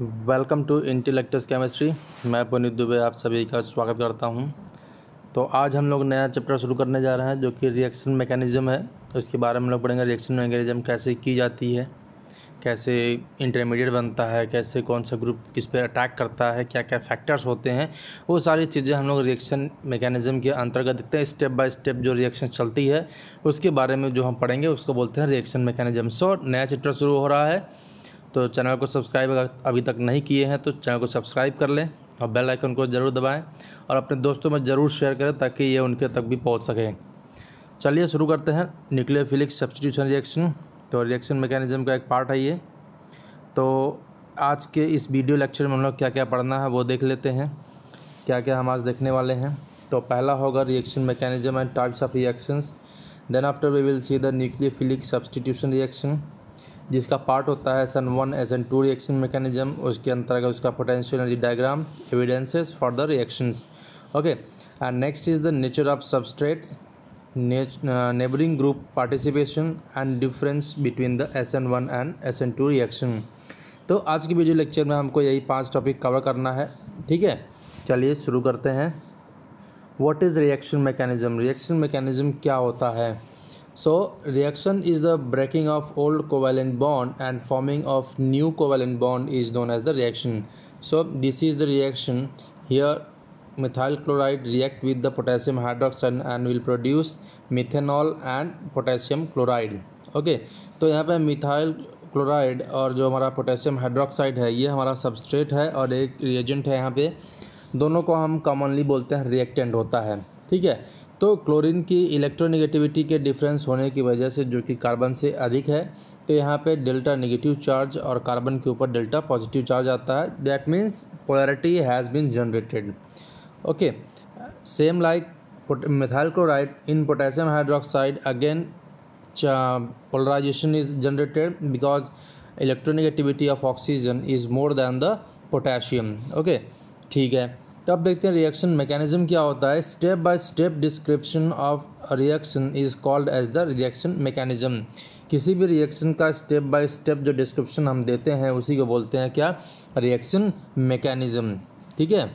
Welcome to इंटेलेक्टस chemistry मैं पुनीत दुबे आप सभी का स्वागत करता हूं तो आज हम लोग नया चैप्टर शुरू करने जा रहे हैं जो कि रिएक्शन मैकेनिज्म है उसके बारे में हम लोग पढ़ेंगे रिएक्शन मैकेनिज्म कैसे की जाती है कैसे इंटरमीडिएट बनता है कैसे कौन सा ग्रुप किस पर अटैक करता है क्या क्या फैक्टर्स होते हैं वो सारी चीज़ें हम लोग रिएक्शन मैकेनिज्म के अंतर्गत देखते हैं स्टेप बाय स्टेप जो रिएक्शन चलती है उसके बारे में जो हम पढ़ेंगे उसको बोलते हैं रिएक्शन मैकेनिज्म सो नया चैप्टर शुरू हो रहा है तो चैनल को सब्सक्राइब अगर अभी तक नहीं किए हैं तो चैनल को सब्सक्राइब कर लें और बेल आइकन को ज़रूर दबाएं और अपने दोस्तों में ज़रूर शेयर करें ताकि ये उनके तक भी पहुंच सकें चलिए शुरू करते हैं फिलिक्स सब्सटीट्यूशन रिएक्शन तो रिएक्शन मैकेनिज्म का एक पार्ट है ये तो आज के इस वीडियो लेक्चर में हम लोग क्या क्या पढ़ना है वो देख लेते हैं क्या क्या हम आज देखने वाले हैं तो पहला होगा reaction mechanism and types of reactions then after we will see the फिलिक्स सब्सटीट्यूशन रिएक्शन जिसका पार्ट होता है S N one S N two reaction mechanism उसके अंतर्गत उसका potential energy diagram evidences for the reactions okay and next is the nature of substrates neighbouring group participation and difference between the S N one and S N two reaction तो आज की video lecture में हमको यही पांच topic cover करना है ठीक है चलिए शुरू करते हैं what is reaction mechanism reaction mechanism क्या होता है So reaction is the breaking of old covalent bond and forming of new covalent bond is known as the reaction. So this is the reaction here methyl chloride react with the potassium hydroxide and will produce methanol and potassium chloride. Okay okay, तो यहाँ पे methyl chloride और जो हमारा potassium hydroxide है ये हमारा substrate है और एक रिएजेंट है यहाँ पे दोनों को हम कॉमनली बोलते हैं रिएक्टेंट होता है ठीक है तो क्लोरीन की इलेक्ट्रोनेगेटिविटी के डिफरेंस होने की वजह से जो कि कार्बन से अधिक है तो यहाँ पे डेल्टा नेगेटिव चार्ज और कार्बन के ऊपर डेल्टा पॉजिटिव चार्ज आता है that means polarity has been generated okay same like methyl chloride in potassium hydroxide again polarization is generated because electronegativity of oxygen is more than the potassium okay ठीक है तो अब देखते हैं reaction mechanism क्या होता है step by step description of reaction is called as the reaction mechanism किसी भी रिएक्शन का स्टेप बाय स्टेप जो डिस्क्रिप्शन हम देते हैं उसी को बोलते हैं क्या रिएक्शन मैकेनिज्म ठीक है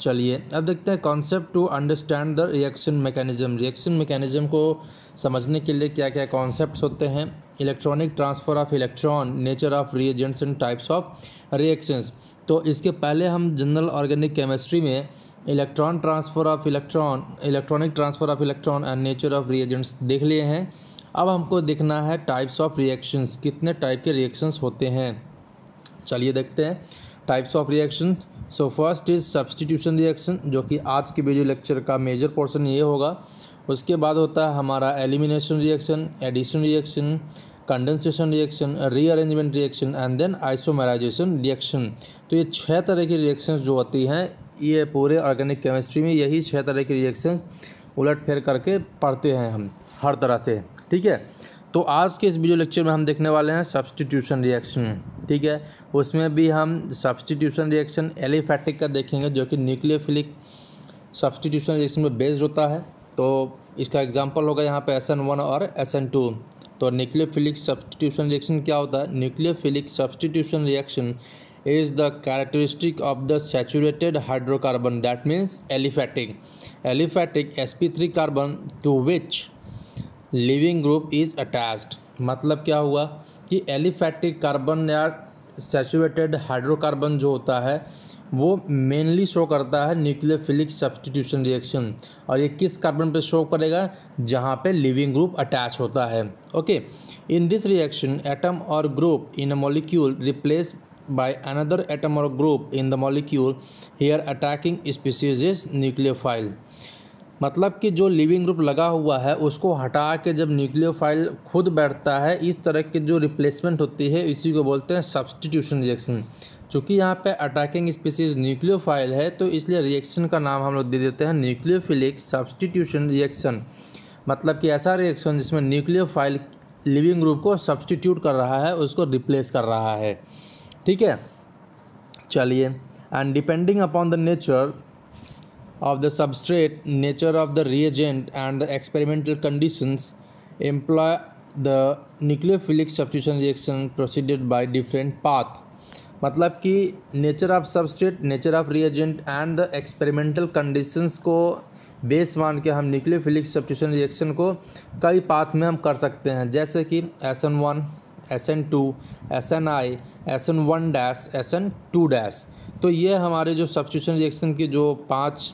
चलिए अब देखते हैं concept to understand the reaction mechanism reaction mechanism को समझने के लिए क्या क्या कॉन्सेप्ट होते हैं electronic transfer of electron nature of reagents and types of reactions तो इसके पहले हम जनरल ऑर्गेनिक केमिस्ट्री में electron transfer of electron electronic transfer of electron and nature of reagents देख लिए हैं अब हमको देखना है टाइप्स ऑफ रिएक्शंस कितने टाइप के रिएक्शंस होते हैं चलिए देखते हैं types of reaction so first is substitution reaction जो कि आज के वीडियो लेक्चर का मेजर पोर्सन ये होगा उसके बाद होता है हमारा elimination reaction addition reaction condensation reaction rearrangement reaction and then isomerization reaction तो ये छः तरह की रिएक्शंस जो होती हैं ये पूरे ऑर्गेनिक केमिस्ट्री में यही छः तरह की रिएक्शंस उलट फेर करके पढ़ते हैं हम हर तरह से ठीक है तो आज के इस वीडियो लेक्चर में हम देखने वाले हैं सब्सटीट्यूशन रिएक्शन ठीक है उसमें भी हम सब्सटीट्यूशन रिएक्शन एलिफैटिक का देखेंगे जो कि न्यूक्लियोफिलिक सब्सटीट्यूशन रिएक्शन में बेस्ड होता है तो इसका एग्जाम्पल होगा यहाँ पे एस एन वन और एस एन टू तो न्यूक्लियोफिलिक सब्सटीट्यूशन रिएक्शन क्या होता है nucleophilic substitution reaction is the characteristic of the saturated hydrocarbon that means aliphatic aliphatic S P three carbon to which leaving group is attach मतलब क्या हुआ कि aliphatic carbon या saturated hydrocarbon जो होता है वो मेनली शो करता है न्यूक्लियोफिलिक सब्सटीट्यूशन रिएक्शन और ये किस कार्बन पे शो करेगा जहाँ पे लिविंग ग्रुप अटैच होता है okay in this reaction atom or group in a molecule replace by another atom or group in the molecule here attacking species is nucleophile मतलब कि जो लिविंग ग्रुप लगा हुआ है उसको हटा के जब न्यूक्लियोफाइल खुद बैठता है इस तरह की जो रिप्लेसमेंट होती है इसी को बोलते हैं सब्सटीट्यूशन रिएक्शन चूँकि यहाँ पे अटैकिंग स्पीसीज न्यूक्लियोफाइल है तो इसलिए रिएक्शन का नाम हम लोग दे देते हैं न्यूक्लियोफिलिक सब्सटीट्यूशन रिएक्शन मतलब कि ऐसा रिएक्शन जिसमें न्यूक्लियोफाइल लिविंग ग्रुप को सब्सटीट्यूट कर रहा है उसको रिप्लेस कर रहा है ठीक है चलिए and depending upon the nature of the substrate nature of the reagent and the experimental conditions employ the nucleophilic substitution reaction proceeded by different path मतलब कि nature of substrate nature of reagent and the experimental conditions को base मान के हम Felix substitution reaction को कई path में हम कर सकते हैं जैसे कि S N one S N two S N I S N one dash S N two dash तो ये हमारे जो सब्सटीट्यूशन रिएक्शन के जो पाँच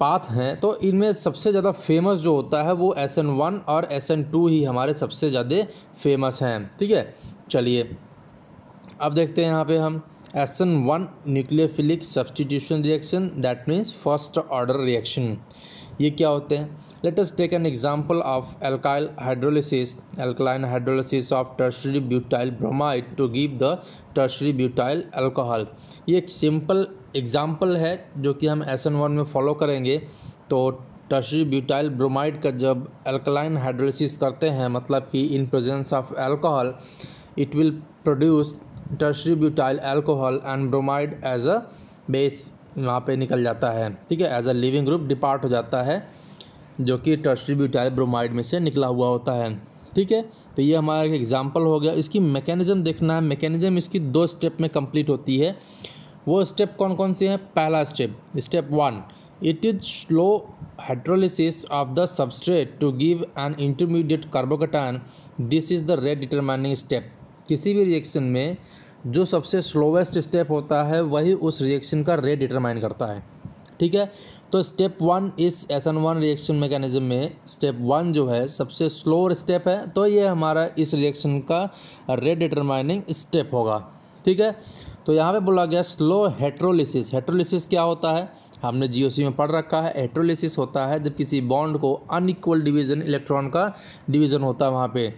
पाथ हैं तो इनमें सबसे ज़्यादा फेमस जो होता है वो एस एन वन और एस एन टू ही हमारे सबसे ज़्यादा फेमस हैं ठीक है चलिए अब देखते हैं यहाँ पे हम S N one nucleophilic substitution reaction that means first order reaction ये क्या होते हैं let's take an example of alkyl hydrolysis alkaline hydrolysis of tertiary butyl bromide to give the tertiary butyl alcohol ये एक सिंपल एग्जाम्पल है जो कि हम एस एन वन में फॉलो करेंगे तो टर्शरी ब्यूटाइल ब्रोमाइड का जब एल्कलाइन हाइड्रोलिसिस करते हैं मतलब कि in presence of alcohol it will produce tertiary butyl alcohol and bromide as a base वहाँ पे निकल जाता है ठीक है as a leaving group depart हो जाता है जो कि टर्सरी ब्यूटाइल ब्रोमाइड में से निकला हुआ होता है ठीक है तो ये हमारा एक एग्ज़ाम्पल हो गया इसकी मैकेनिज़्म देखना है मैकेनिज़्म इसकी दो स्टेप में कम्प्लीट होती है वो स्टेप कौन कौन से हैं पहला step step one it is slow hydrolysis of the substrate to give an intermediate carbocation this is the rate determining step किसी भी रिएक्शन में जो सबसे स्लोवेस्ट स्टेप होता है वही उस रिएक्शन का रेट डिटरमाइन करता है ठीक है तो स्टेप वन इस S N one reaction mechanism में स्टेप वन जो है सबसे स्लो स्टेप है तो ये हमारा इस रिएक्शन का रेट डिटरमाइनिंग स्टेप होगा ठीक है तो यहाँ पे बोला गया स्लो हेट्रोलिसिस हेट्रोलिसिस क्या होता है हमने जीओसी में पढ़ रखा है हेट्रोलिसिस होता है जब किसी बॉन्ड को अनइक्वल डिवीज़न इलेक्ट्रॉन का डिवीज़न होता है वहाँ पे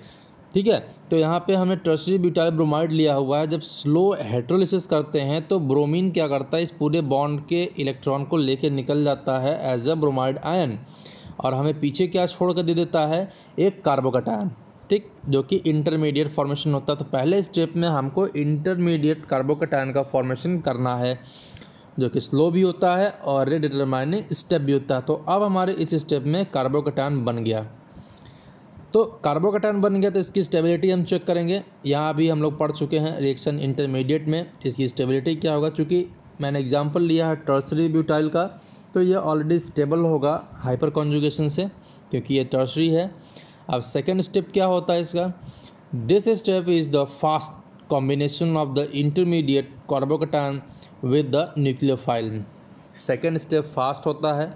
ठीक है तो यहाँ पे हमने टर्सरी ब्यूटाइल ब्रोमाइड लिया हुआ है जब स्लो हेट्रोलिसिस करते हैं तो ब्रोमीन क्या करता है इस पूरे बॉन्ड के इलेक्ट्रॉन को लेके निकल जाता है एज अ ब्रोमाइड आयन और हमें पीछे क्या छोड़ कर दे देता है एक आयन ठीक जो कि इंटरमीडिएट फॉर्मेशन होता है तो पहले स्टेप में हमको इंटरमीडिएट आयन का फॉर्मेशन करना है जो कि स्लो भी होता है और डिटरमाइनिंग स्टेप भी होता है तो अब हमारे इस स्टेप में आयन बन गया तो कार्बोकैटायन बन गया तो इसकी स्टेबिलिटी हम चेक करेंगे यहाँ अभी हम लोग पढ़ चुके हैं रिएक्शन इंटरमीडिएट में इसकी स्टेबिलिटी क्या होगा चूँकि मैंने एग्जाम्पल लिया है टर्सरी ब्यूटाइल का तो ये ऑलरेडी स्टेबल होगा हाइपर कॉन्जुगेशन से क्योंकि ये टर्सरी है अब सेकेंड स्टेप क्या होता है इसका this step is the fast combination of the intermediate carbocation with the nucleophile second step fast होता है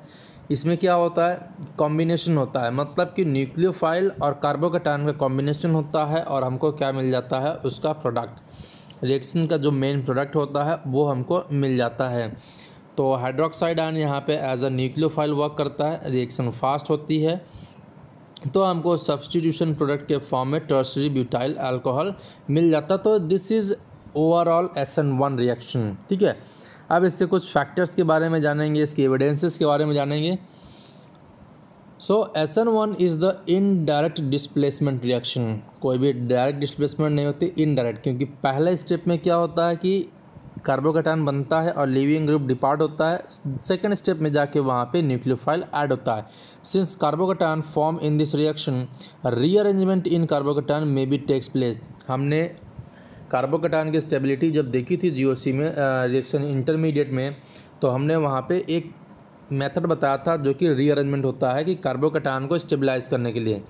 इसमें क्या होता है कॉम्बिनेशन होता है मतलब कि न्यूक्लियोफाइल और कार्बोकेटाइन का कॉम्बिनेशन होता है और हमको क्या मिल जाता है उसका प्रोडक्ट रिएक्शन का जो मेन प्रोडक्ट होता है वो हमको मिल जाता है तो हाइड्रोक्साइड आयन यहाँ पे एज अ न्यूक्लियोफाइल वर्क करता है रिएक्शन फास्ट होती है तो हमको सब्सटीट्यूशन प्रोडक्ट के फॉर्म में टर्सरी ब्यूटाइल अल्कोहल मिल जाता तो this is overall S N one reaction ठीक है अब इससे कुछ फैक्टर्स के बारे में जानेंगे इसके एविडेंसेस के बारे में जानेंगे so S N one is the indirect displacement reaction कोई भी डायरेक्ट डिस्प्लेसमेंट नहीं होती इनडायरेक्ट क्योंकि पहले स्टेप में क्या होता है कि कार्बोकेटाइन बनता है और लिविंग ग्रुप डिपार्ट होता है सेकेंड स्टेप में जाके वहाँ पे न्यूक्लियोफाइल ऐड होता है since carbocation form in this reaction rearrangement in carbocation may be takes place हमने कार्बोकटान की स्टेबिलिटी जब देखी थी जीओसी में रिएक्शन इंटरमीडिएट में तो हमने वहाँ पे एक मेथड बताया था जो कि रीअरेंजमेंट होता है कि कार्बोकटान को स्टेबलाइज करने के लिए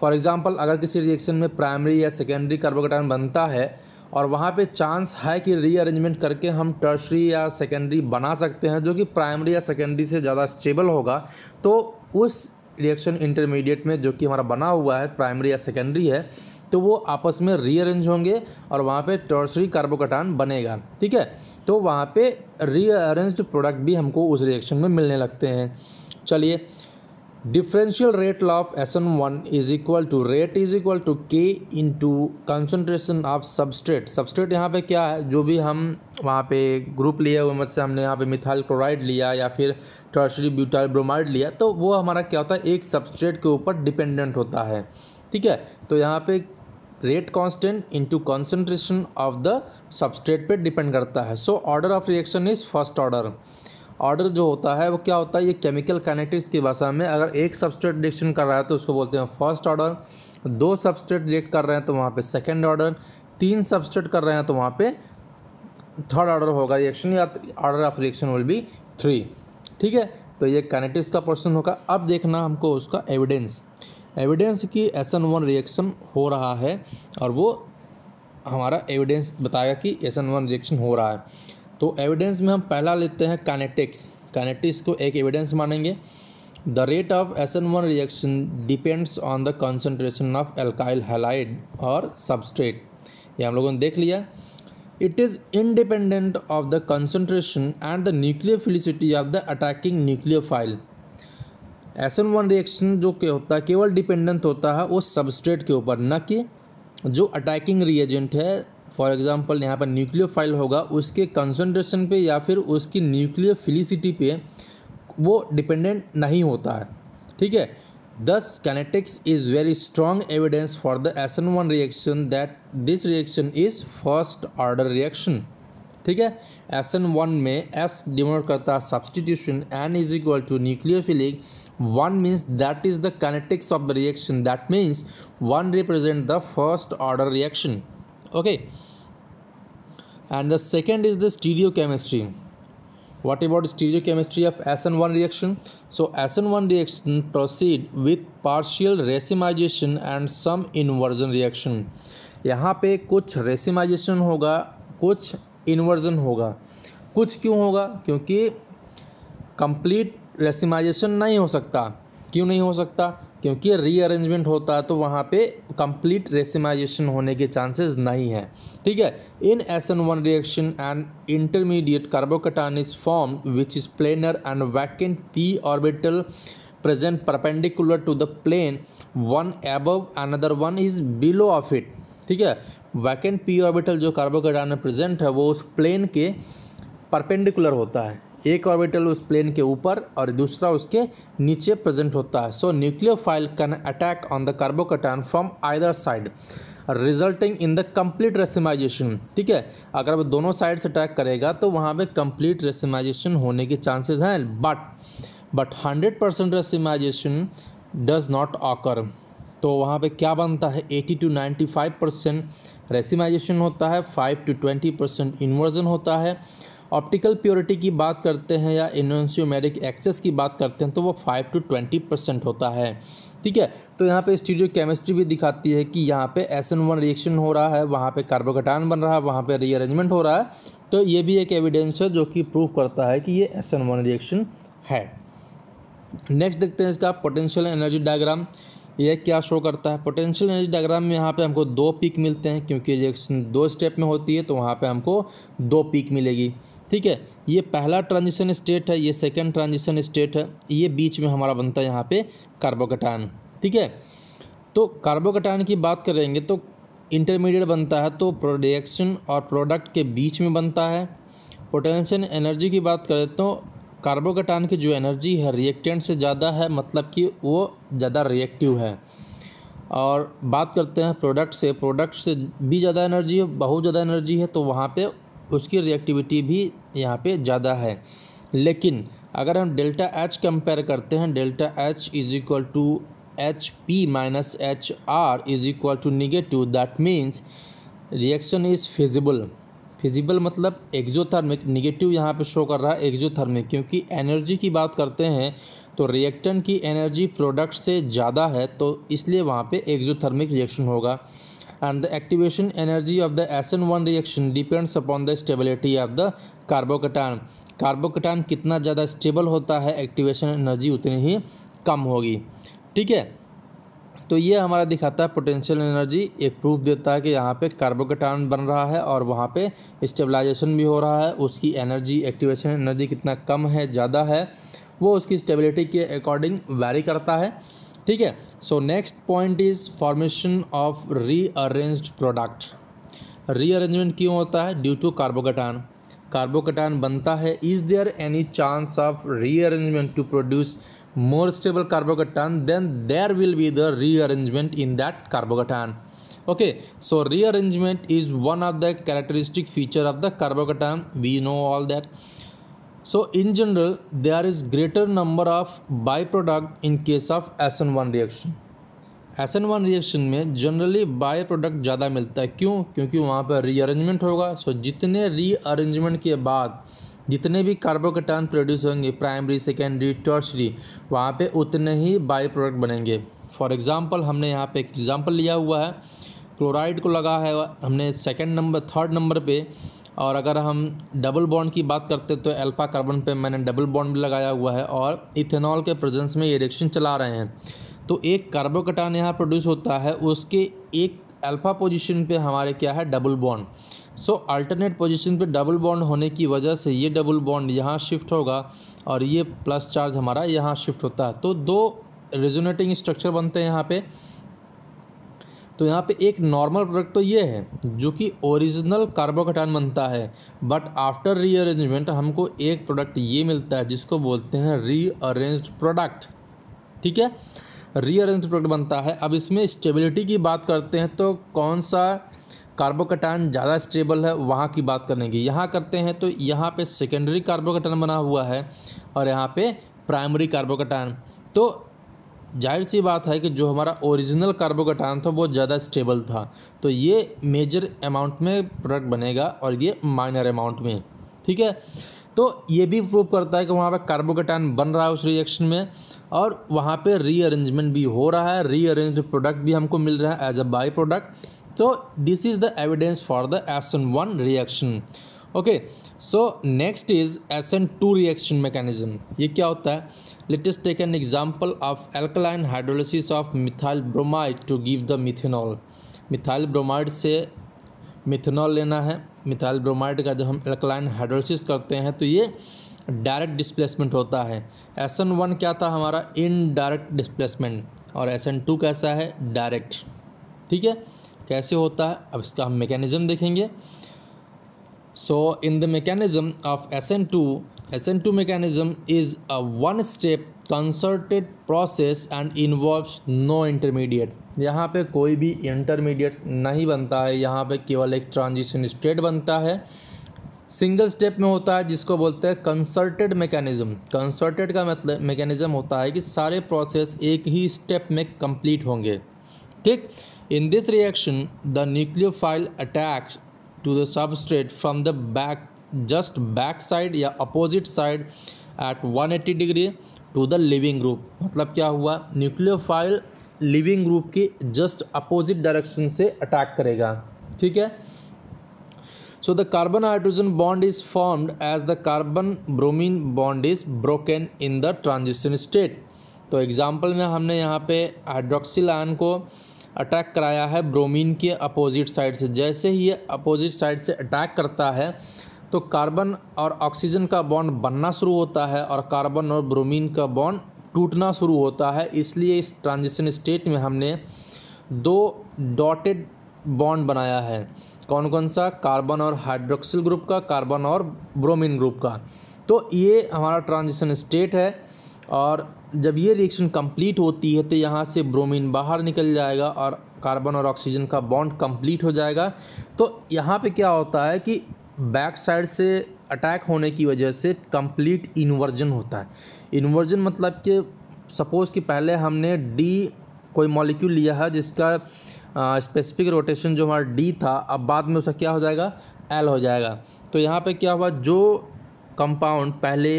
फॉर एग्ज़ाम्पल अगर किसी रिएक्शन में प्राइमरी या सेकेंडरी कार्बोकटान बनता है और वहाँ पे चांस है कि रीअरेंजमेंट करके हम टर्सरी या सेकेंडरी बना सकते हैं जो कि प्राइमरी या सेकेंडरी से ज़्यादा स्टेबल होगा तो उस रिएक्शन इंटरमीडिएट में जो कि हमारा बना हुआ है प्राइमरी या सेकेंडरी है तो वो आपस में रीअरेंज होंगे और वहाँ पे टर्सरी कार्बोकटान बनेगा ठीक है तो वहाँ पे रीअरेंज्ड प्रोडक्ट भी हमको उस रिएक्शन में मिलने लगते हैं चलिए differential rate of S N one is equal to rate is equal to K into concentration of substrate substrate यहाँ पे क्या है जो भी हम वहाँ पे ग्रुप लिया हुए मतलब हमने यहाँ पे मिथाइल क्लोराइड लिया या फिर टर्शरी ब्यूटाइल ब्रोमाइड लिया तो वो हमारा क्या होता है एक सबस्ट्रेट के ऊपर डिपेंडेंट होता है ठीक है तो यहाँ पे rate constant into concentration of the substrate पे डिपेंड करता है so order of reaction is first order order जो होता है वो क्या होता है ये केमिकल काइनेटिक्स की भाषा में अगर एक सबस्ट्रेट रिएक्शन कर रहा है तो उसको बोलते हैं फर्स्ट ऑर्डर दो सबस्ट्रेट रिएक्ट कर रहे हैं तो वहाँ पे सेकंड ऑर्डर तीन सबस्ट्रेट कर रहे हैं तो वहाँ पे थर्ड ऑर्डर होगा रिएक्शन या order of reaction will be three ठीक है तो ये कैनेटिक्स का पोर्सन होगा अब देखना हमको उसका एविडेंस एविडेंस कि एस एन वन रिएक्शन हो रहा है और वो हमारा एविडेंस बताएगा कि एस एन वन रिएक्शन हो रहा है तो एविडेंस में हम पहला लेते हैं कैनेटिक्स कैनेटिक्स को एक एविडेंस मानेंगे the rate of S N one reaction depends on the concentration of alkyl halide और सबस्ट्रेट ये हम लोगों ने देख लिया it is independent of the concentration and the nucleophilicity of the attacking nucleophile S N one reaction जो क्या होता है केवल डिपेंडेंट होता है उस सबस्ट्रेट के ऊपर न कि जो अटैकिंग रिएजेंट है फॉर एग्ज़ाम्पल यहाँ पर फाइल होगा उसके कंसनट्रेशन पे या फिर उसकी फिलिसिटी पे वो डिपेंडेंट नहीं होता है ठीक है thus kinetics is very strong evidence for the S N one reaction that this reaction is first order reaction ठीक है एस एन वन में एस डिमोट करता है substitution N is equal to nucleophilic one means that is the kinetics of the reaction that means one represent the first order reaction okay and the second is the stereochemistry what about stereochemistry of SN1 reaction? So SN1 reaction proceed with partial racemization and some inversion reaction. यहाँ पे कुछ racemisation होगा कुछ inversion होगा कुछ क्यों होगा क्योंकि कंप्लीट रेसिमाइजेशन नहीं हो सकता क्यों नहीं हो सकता क्योंकि रीअरेंजमेंट होता है तो वहाँ पे कंप्लीट रेसिमाइजेशन होने के चांसेस नहीं है ठीक है in S N one reaction and intermediate carbocation is form which is planar and vacant P orbital present perpendicular to the plane one above another one is below of it ठीक है vacant P orbital जो कार्बोकटान present है वो उस plane के perpendicular होता है एक ऑर्बिटल उस प्लेन के ऊपर और दूसरा उसके नीचे प्रेजेंट होता है so nucleophile can attack on the carbocation from either side resulting in the complete racemization ठीक है अगर वो दोनों साइड से अटैक करेगा तो वहाँ पे कम्प्लीट रेसिमाइजेशन होने के चांसेस हैं but but hundred percent racemization does not occur तो वहाँ पे क्या बनता है eighty to ninety five percent racemization होता है five to twenty percent inversion होता है ऑप्टिकल प्योरिटी की बात करते हैं या इनोन्सियोमेरिक एक्सेस की बात करते हैं तो वो फाइव टू ट्वेंटी परसेंट होता है ठीक है तो यहाँ पे स्टीडियो केमिस्ट्री भी दिखाती है कि यहाँ पे एस एन वन रिएक्शन हो रहा है वहाँ पे कार्बोकटान बन रहा है वहाँ पे रीअरेंजमेंट हो रहा है तो ये भी एक एविडेंस है जो कि प्रूव करता है कि ये एस एन वन रिएक्शन है नेक्स्ट देखते हैं इसका पोटेंशियल एनर्जी डायग्राम ये क्या शो करता है पोटेंशियल एनर्जी डायग्राम में यहाँ पे हमको दो पीक मिलते हैं क्योंकि रिएक्शन दो स्टेप में होती है तो वहाँ पे हमको दो पीक मिलेगी ठीक है ये पहला ट्रांजिशन स्टेट है ये सेकेंड ट्रांजिशन स्टेट है ये बीच में हमारा बनता है यहाँ पे कार्बोकटान ठीक है तो कार्बोकटान की बात करेंगे तो इंटरमीडिएट बनता है तो प्रोडक्शन और प्रोडक्ट के बीच में बनता है पोटेंशियल एनर्जी की बात करें तो कार्बोकटान की जो एनर्जी है रिएक्टेंट से ज़्यादा है मतलब कि वो ज़्यादा रिएक्टिव है और बात करते हैं प्रोडक्ट से प्रोडक्ट से भी ज़्यादा एनर्जी है बहुत ज़्यादा एनर्जी है तो वहाँ पे उसकी रिएक्टिविटी भी यहाँ पे ज़्यादा है लेकिन अगर हम डेल्टा एच कंपेयर करते हैं delta H is equal to H P minus H R is equal to negative that means reaction is feasible feasible मतलब एक्जोथर्मिक निगेटिव यहाँ पे शो कर रहा है एक्जोथर्मिक क्योंकि एनर्जी की बात करते हैं तो रिएक्टन की एनर्जी प्रोडक्ट से ज़्यादा है तो इसलिए वहाँ पे एक्जोथर्मिक रिएक्शन होगा and the activation energy of the SN1 reaction depends upon the stability of the carbocation carbocation कितना ज़्यादा स्टेबल होता है एक्टिवेशन एनर्जी उतनी ही कम होगी ठीक है तो ये हमारा दिखाता है पोटेंशियल एनर्जी एक प्रूफ देता है कि यहाँ पे कार्बोकेटान बन रहा है और वहाँ पे स्टेबलाइजेशन भी हो रहा है उसकी एनर्जी एक्टिवेशन एनर्जी कितना कम है ज़्यादा है वो उसकी स्टेबिलिटी के अकॉर्डिंग वेरी करता है ठीक है so next point is formation of rearranged product rearrangement क्यों होता है ड्यू टू कार्बोकटान कार्बोकटान बनता है is there any chance of rearrangement to produce more stable carbocation then there will be the re rearrangement in that carbocation okay so re rearrangement is one of the characteristic feature of the carbocation we know all that So in general, there is greater number of byproduct in case of SN1 reaction. SN1 reaction में generally byproduct ज़्यादा मिलता है क्यों क्योंकि वहाँ पर rearrangement होगा सो जितने रीअरेंजमेंट के बाद जितने भी कार्बोकेटान प्रोड्यूस होंगे प्राइमरी सेकेंडरी टर्सरी वहाँ पे उतने ही बाई प्रोडक्ट बनेंगे फॉर एग्ज़ाम्पल हमने यहाँ पे एग्ज़ाम्पल लिया हुआ है क्लोराइड को लगा है हमने सेकेंड नंबर थर्ड नंबर पे और अगर हम डबल बॉन्ड की बात करते तो अल्फा कार्बन पे मैंने डबल बॉन्ड भी लगाया हुआ है और इथेनॉल के प्रेजेंस में ये रिएक्शन चला रहे हैं तो एक कार्बोकटान यहाँ प्रोड्यूस होता है उसके एक अल्फ़ा पोजीशन पे हमारे क्या है double bond so alternate position पे डबल बॉन्ड होने की वजह से ये डबल बॉन्ड यहाँ शिफ्ट होगा और ये प्लस चार्ज हमारा यहाँ शिफ्ट होता है तो दो रेजोनेटिंग स्ट्रक्चर बनते हैं यहाँ पे तो यहाँ पे एक नॉर्मल प्रोडक्ट तो ये है जो कि ओरिजिनल कार्बोकटान बनता है बट आफ्टर रीअरेंजमेंट हमको एक प्रोडक्ट ये मिलता है जिसको बोलते हैं रीअरेंज्ड प्रोडक्ट ठीक है रीअरेंज्ड प्रोडक्ट बनता है अब इसमें स्टेबिलिटी की बात करते हैं तो कौन सा कार्बोकटान ज़्यादा स्टेबल है वहाँ की बात करने की यहाँ करते हैं तो यहाँ पर सेकेंडरी कार्बोकटान बना हुआ है और यहाँ पर प्राइमरी कार्बोकटान तो जाहिर सी बात है कि जो हमारा ओरिजिनल कार्बोकटान था वो ज़्यादा स्टेबल था तो ये मेजर अमाउंट में प्रोडक्ट बनेगा और ये माइनर अमाउंट में ठीक है तो ये भी प्रूव करता है कि वहाँ पर कार्बोकटान बन रहा है उस रिएक्शन में और वहाँ पे रीअरेंजमेंट भी हो रहा है रीअरेंज प्रोडक्ट भी हमको मिल रहा है एज अ बाई प्रोडक्ट तो this is the evidence for the S N one reaction okay so next is S N two reaction mechanism ये क्या होता है Let us take an example of alkaline hydrolysis of methyl bromide to give the methanol. Methyl bromide से methanol लेना है methyl bromide का जब हम एल्कलाइन हाइड्रोलिसिस करते हैं तो ये डायरेक्ट डिस्प्लेसमेंट होता है एस एन वन क्या था हमारा इनडायरेक्ट डिस्प्लेसमेंट और एस एन टू कैसा है डायरेक्ट ठीक है कैसे होता है अब इसका हम मेकेनिज़्म देखेंगे so in the mechanism of S N two SN2 mechanism is a one step concerted process and involves no intermediate यहाँ पे कोई भी इंटरमीडिएट नहीं बनता है यहाँ पे केवल एक ट्रांजिशन स्टेट बनता है सिंगल स्टेप में होता है जिसको बोलते हैं कंसर्टेड मैकेनिज़्म कंसर्टेड का मतलब मैकेनिज़्म होता है कि सारे प्रोसेस एक ही स्टेप में कंप्लीट होंगे ठीक in this reaction the nucleophile attacks to the substrate from the back just back side या opposite side at 180 degree to the leaving group मतलब क्या हुआ न्यूक्लियोफाइल लिविंग ग्रुप की जस्ट अपोजिट डायरेक्शन से attack करेगा ठीक है so the carbon hydrogen bond is formed as the carbon bromine bond is broken in the transition state तो example में हमने यहाँ पे हाइड्रोक्सिल आयन को अटैक कराया है ब्रोमीन के अपोजिट साइड से जैसे ही ये अपोजिट साइड से अटैक करता है तो कार्बन और ऑक्सीजन का बॉन्ड बनना शुरू होता है और कार्बन और ब्रोमीन का बॉन्ड टूटना शुरू होता है इसलिए इस ट्रांजिशन स्टेट में हमने दो डॉटेड बॉन्ड बनाया है कौन कौन सा कार्बन और हाइड्रोक्सिल ग्रुप का कार्बन और ब्रोमीन ग्रुप का तो ये हमारा ट्रांजिशन स्टेट है और जब ये रिएक्शन कंप्लीट होती है तो यहाँ से ब्रोमीन बाहर निकल जाएगा और कार्बन और ऑक्सीजन का बॉन्ड कंप्लीट हो जाएगा तो यहाँ पे क्या होता है कि बैक साइड से अटैक होने की वजह से कंप्लीट इन्वर्जन होता है इन्वर्जन मतलब कि सपोज़ कि पहले हमने डी कोई मॉलिक्यूल लिया है जिसका स्पेसिफिक रोटेशन जो हमारा डी था अब बाद में उसका क्या हो जाएगा एल हो जाएगा तो यहाँ पे क्या हुआ जो कंपाउंड पहले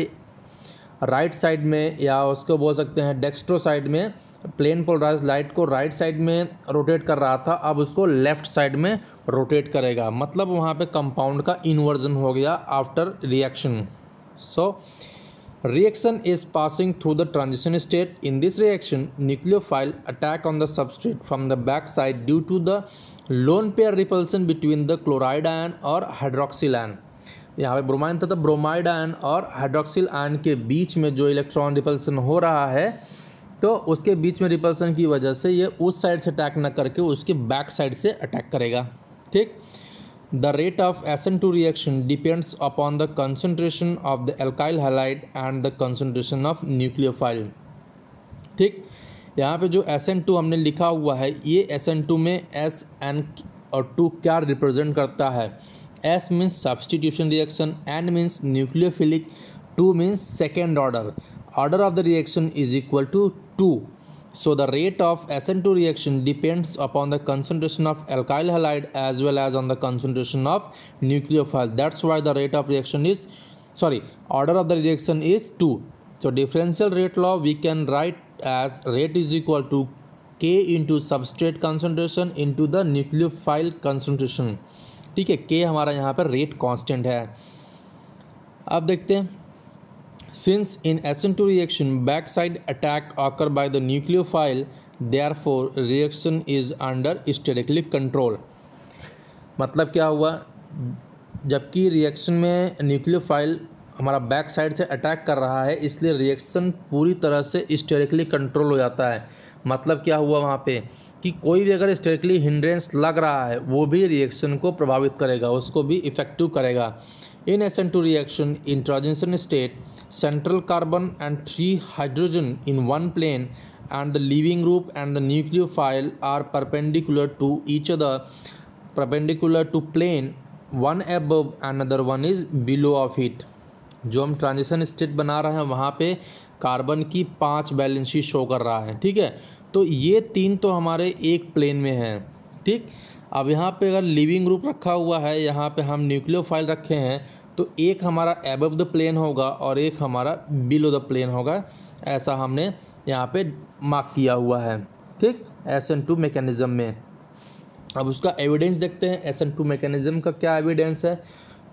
राइट साइड में या उसको बोल सकते हैं डेक्स्ट्रो साइड में प्लेन पोलराइज लाइट को राइट साइड में रोटेट कर रहा था अब उसको लेफ्ट साइड में रोटेट करेगा मतलब वहाँ पे कंपाउंड का इन्वर्जन हो गया after reaction so reaction is passing through the transition state in this reaction nucleophile attack on the substrate from the back side due to the lone pair repulsion between the chloride ion और hydroxyl ion यहाँ पे bromine था तो bromide ion और hydroxyl ion के बीच में जो इलेक्ट्रॉन रिपल्सन हो रहा है तो उसके बीच में रिपल्सन की वजह से ये उस साइड से अटैक ना करके उसके बैक साइड से अटैक करेगा ठीक the rate of S N two reaction depends upon the concentration of the alkyl halide and the concentration of nucleophile ठीक यहाँ पे जो एस एन टू हमने लिखा हुआ है ये एस एन टू में एस एन और टू क्या रिप्रेजेंट करता है S means substitution reaction N means nucleophilic two means second order order of the reaction is equal to 2. So the rate of SN2 reaction depends upon the concentration of alkyl halide as well as on the concentration of nucleophile. That's why the rate of reaction is sorry order of the reaction is 2. So differential rate law we can write as rate is equal to K into substrate concentration into the nucleophile concentration. ठीक है K हमारा यहाँ पर rate constant है अब देखते हैं Since in SN2 reaction backside attack occur by the nucleophile, therefore reaction is under sterically control. मतलब क्या हुआ जबकि रिएक्शन में न्यूक्लियोफाइल हमारा बैक साइड से अटैक कर रहा है इसलिए रिएक्शन पूरी तरह से स्टेरिकली कंट्रोल हो जाता है मतलब क्या हुआ वहाँ पे कि कोई भी अगर स्टेरिकली हिंड्रेंस लग रहा है वो भी रिएक्शन को प्रभावित करेगा उसको भी इफ़ेक्टिव करेगा in S N two reaction in transition state central carbon and three hydrogen in one plane and the leaving group and the nucleophile are perpendicular to each other perpendicular to plane one above another one is below of it जो हम transition state बना रहे हैं वहाँ पे carbon की पांच valency show कर रहा है ठीक है तो ये तीन तो हमारे एक प्लेन में हैं ठीक अब यहाँ पे अगर लिविंग ग्रुप रखा हुआ है यहाँ पे हम न्यूक्लियोफाइल रखे हैं तो एक हमारा एबव द प्लेन होगा और एक हमारा बिलो द प्लेन होगा ऐसा हमने यहाँ पे मार्क किया हुआ है ठीक एस एन टू मेकेनिज़म में अब उसका एविडेंस देखते हैं एस एन टू मेकेनिज़म का क्या एविडेंस है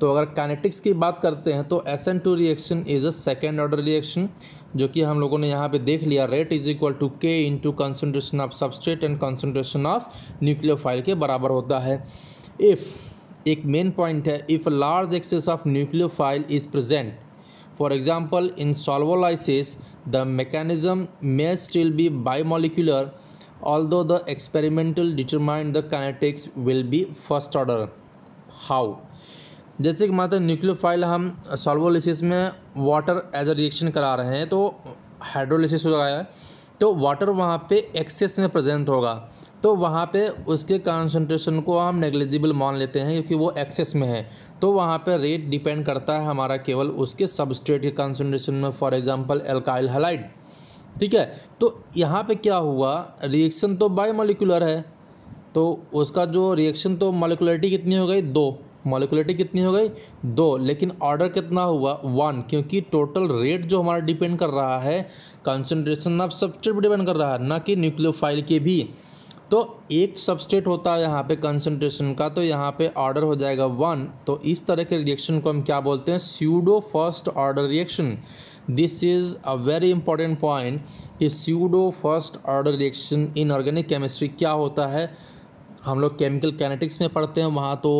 तो अगर कैनेटिक्स की बात करते हैं तो S N two reaction is a second order reaction जो कि हम लोगों ने यहाँ पे देख लिया rate is equal to K into concentration of substrate and concentration of nucleophile के बराबर होता है इफ़ एक मेन पॉइंट है if large excess of file is present for example in solvolysis the mechanism may still be bimolecular though the experimental determined the kinetics will be first order how जैसे कि माता file हम solvolysis में water as a reaction करा रहे हैं तो hydrolysis हो रहा है तो वाटर वहाँ पे एक्सेस में प्रेजेंट होगा तो वहाँ पे उसके कॉन्सेंट्रेशन को हम नेग्लिजिबल मान लेते हैं क्योंकि वो एक्सेस में है तो वहाँ पे रेट डिपेंड करता है हमारा केवल उसके सबस्ट्रेट के कॉन्सेंट्रेशन में फॉर एग्जांपल एल्काइल हलाइड ठीक है तो यहाँ पे क्या हुआ रिएक्शन तो मोलिकुलर है तो उसका जो रिएक्शन तो मोलिकुलरिटी कितनी हो गई दो मोलिकुलरिटी कितनी हो गई दो लेकिन ऑर्डर कितना हुआ वन क्योंकि टोटल रेट जो हमारा डिपेंड कर रहा है कंसनट्रेशन ऑफ सबस्ट्रेट डिपेंड कर रहा है ना कि न्यूक्लियोफाइल के भी तो एक सबस्टेट होता है यहाँ पे कंसनट्रेशन का तो यहाँ पे ऑर्डर हो जाएगा वन तो इस तरह के रिएक्शन को हम क्या बोलते हैं pseudo first order reaction this is a very important point कि pseudo first order reaction in organic chemistry क्या होता है हम लोग केमिकल कैनेटिक्स में पढ़ते हैं वहाँ तो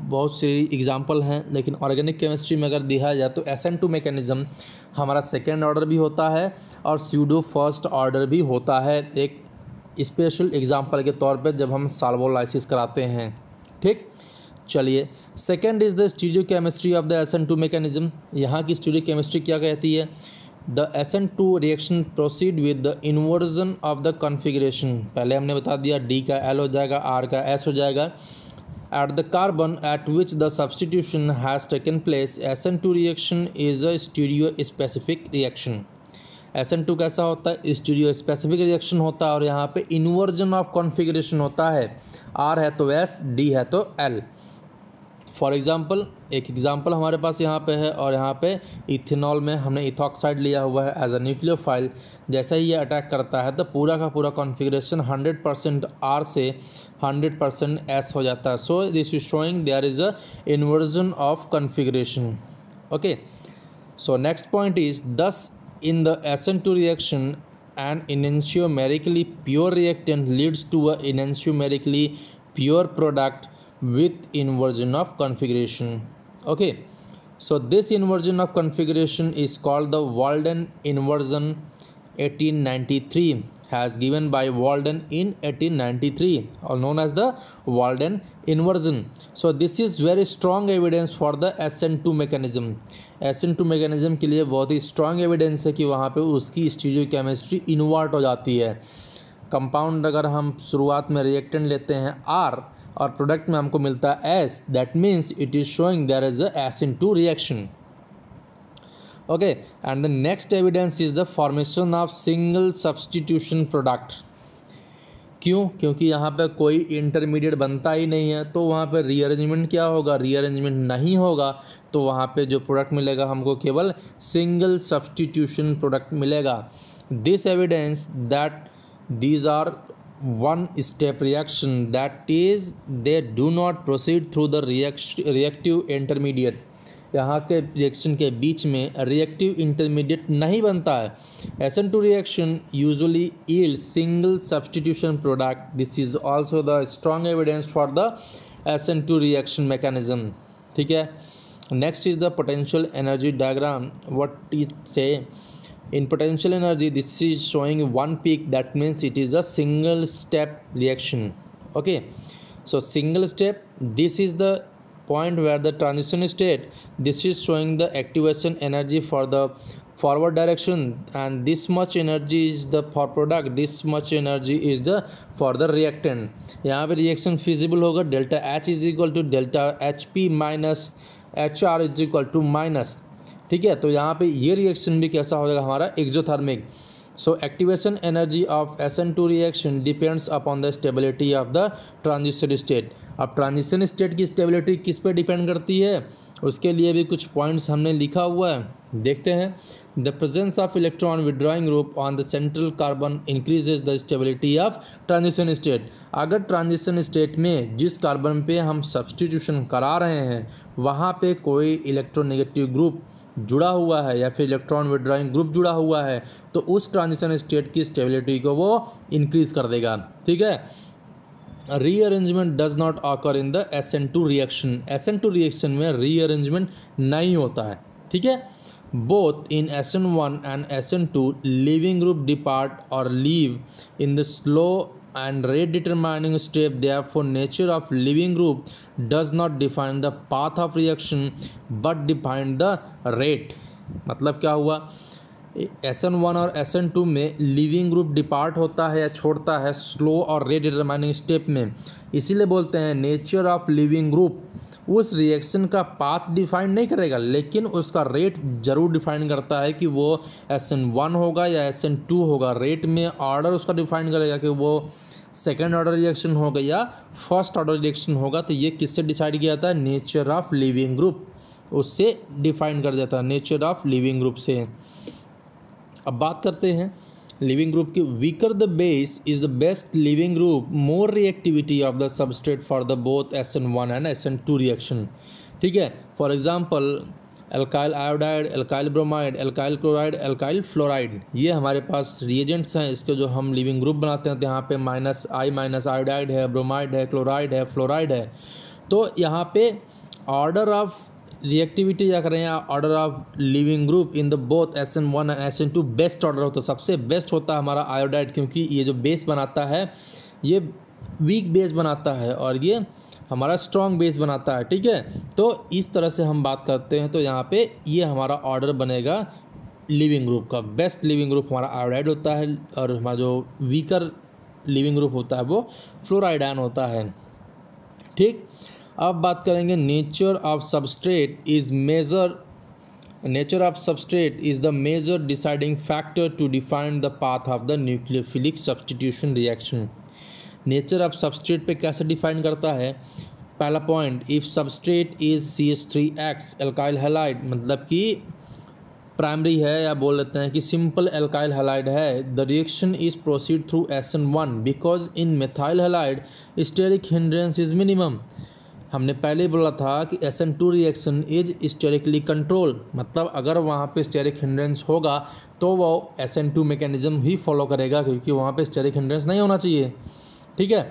बहुत सी एग्जाम्पल हैं लेकिन ऑर्गेनिक केमिस्ट्री में अगर दिया जाए तो एस एन टू मेकेनिज़म हमारा सेकेंड ऑर्डर भी होता है और स्यूडो फर्स्ट ऑर्डर भी होता है एक स्पेशल एग्ज़ाम्पल के तौर पे जब हम सालवोलाइसिस कराते हैं ठीक चलिए second is the stereochemistry of the S N two mechanism यहाँ की स्टीरियो केमिस्ट्री क्या कहती है the S N two reaction proceed with the inversion of the configuration पहले हमने बता दिया डी का एल हो जाएगा आर का एस हो जाएगा carbon at which the substitution has taken place S N two reaction is a stereospecific reaction S N two कैसा होता है स्टूडियो स्पेसिफिक रिएक्शन होता है और यहाँ पे इन्वर्जन ऑफ कॉन्फिग्रेशन होता है आर है तो एस डी है तो एल फॉर एग्ज़ाम्पल एक एग्ज़ाम्पल हमारे पास यहाँ पे है और यहाँ पे इथेनॉल में हमने इथॉक्साइड लिया हुआ है एज अ न्यूक्लियर फाइल जैसा ही ये अटैक करता है तो पूरा का पूरा कॉन्फिग्रेशन 100 परसेंट आर से 100 परसेंट एस हो जाता है so this is showing there is a inversion of configuration okay so next point is thus In the sn 2 reaction, an enantiomerically pure reactant leads to an enantiomerically pure product with inversion of configuration. Okay, so this inversion of configuration is called the Walden inversion 1893 as given by Walden in 1893 or known as the Walden inversion. So this is very strong evidence for the SN2 mechanism S N two mechanism के लिए बहुत ही strong evidence है कि वहाँ पे उसकी स्टीजियो chemistry invert हो जाती है कंपाउंड अगर हम शुरुआत में रिएक्टेंट लेते हैं आर और प्रोडक्ट में हमको मिलता है S that means it is showing there is a S N two reaction okay and the next evidence is the formation of single substitution product क्यों क्योंकि यहाँ पर कोई इंटरमीडिएट बनता ही नहीं है तो वहाँ पर रीअरेंजमेंट क्या होगा रीअरेंजमेंट नहीं होगा तो वहाँ पे जो प्रोडक्ट मिलेगा हमको केवल सिंगल सब्सटीट्यूशन प्रोडक्ट मिलेगा this evidence that these are one step reaction that is they do not proceed through the react reactive intermediate यहाँ के रिएक्शन के बीच में रिएक्टिव इंटरमीडिएट नहीं बनता है N two reaction usually yield single substitution product this is also the strong evidence for the N two reaction mechanism ठीक है next is the potential energy diagram what is say in potential energy this is showing one peak that means it is a single step reaction okay so single step this is the point where the transition state this is showing the activation energy for the forward direction and this much energy is the for product this much energy is the for the reactant यहाँ पे reaction feasible होगा delta H is equal to delta HP minus HR is equal to minus ठीक है तो यहाँ पे ये reaction भी कैसा हो जाएगा हमारा exothermic so activation energy of sn2 reaction depends upon the stability of the transistor state अब ट्रांजिशन स्टेट की स्टेबिलिटी किस पे डिपेंड करती है उसके लिए भी कुछ पॉइंट्स हमने लिखा हुआ है देखते हैं the presence of electron withdrawing group on the central carbon increases the stability of transition state अगर ट्रांजिशन स्टेट में जिस कार्बन पे हम सब्सटीट्यूशन करा रहे हैं वहाँ पे कोई इलेक्ट्रोनेगेटिव ग्रुप जुड़ा हुआ है या फिर इलेक्ट्रॉन विड्राइंग ग्रुप जुड़ा हुआ है तो उस ट्रांजिशन स्टेट की स्टेबिलिटी को वो इंक्रीज़ कर देगा ठीक है rearrangement does not occur in the S N two reaction S N two reaction में रीअरेंजमेंट नहीं होता है ठीक है both in S N one and S N two leaving group depart और leave in the slow and rate determining step therefore nature of leaving group does not define the path of reaction but define the rate मतलब क्या हुआ S N one और S N two में leaving group depart होता है या छोड़ता है स्लो और रेट डिटरमाइनिंग स्टेप में इसीलिए बोलते हैं नेचर ऑफ लिविंग ग्रुप उस रिएक्शन का पाथ डिफाइन नहीं करेगा लेकिन उसका रेट ज़रूर डिफाइन करता है कि वो एस एन वन होगा या एस एन टू होगा रेट में ऑर्डर उसका डिफाइन करेगा कि वो सेकेंड ऑर्डर रिएक्शन होगा या फर्स्ट ऑर्डर रिएक्शन होगा तो ये किससे डिसाइड किया जाता है नेचर ऑफ लिविंग ग्रुप उससे डिफाइन कर जाता है नेचर ऑफ लिविंग ग्रुप से अब बात करते हैं लिविंग ग्रुप की weaker the base is the best leaving group more reactivity of the substrate for the both S N one and S N two reaction ठीक है for example alkyl iodide alkyl bromide alkyl chloride alkyl fluoride ये हमारे पास reagents हैं इसके जो हम leaving group बनाते हैं तो यहाँ पे माइनस आई माइनस आयोडाइड है ब्रोमाइड है क्लोराइड है फ्लोराइड है तो यहाँ पे ऑर्डर ऑफ रिएक्टिविटी या करें order of leaving group in the both S N one and S N two best order होता है सबसे बेस्ट होता है हमारा आयोडाइड क्योंकि ये जो बेस बनाता है ये वीक बेस बनाता है और ये हमारा स्ट्रॉन्ग बेस बनाता है ठीक है तो इस तरह से हम बात करते हैं तो यहाँ पे ये हमारा ऑर्डर बनेगा लिविंग ग्रुप का बेस्ट लिविंग ग्रुप हमारा आयोडाइड होता है और हमारा जो वीकर लिविंग ग्रुप होता है वो फ्लोराइडाइन होता है ठीक अब बात करेंगे nature of substrate is major nature of substrate is the major deciding factor to define the path of the nucleophilic substitution reaction nature of substrate पे कैसे डिफाइन करता है पहला point if substrate is C S three X alkyl halide मतलब कि primary है या बोल लेते हैं कि सिंपल एल्काइल हेलाइड है the reaction is proceed through S N one because in methyl halide steric hindrance is minimum हमने पहले बोला था कि S N two reaction is sterically control मतलब अगर वहाँ पे स्टेरिक हिंड्रेंस होगा तो वो एस एन टू मेकेनिज़्म ही फॉलो करेगा क्योंकि वहाँ पे स्टेरिक हिंड्रेंस नहीं होना चाहिए ठीक है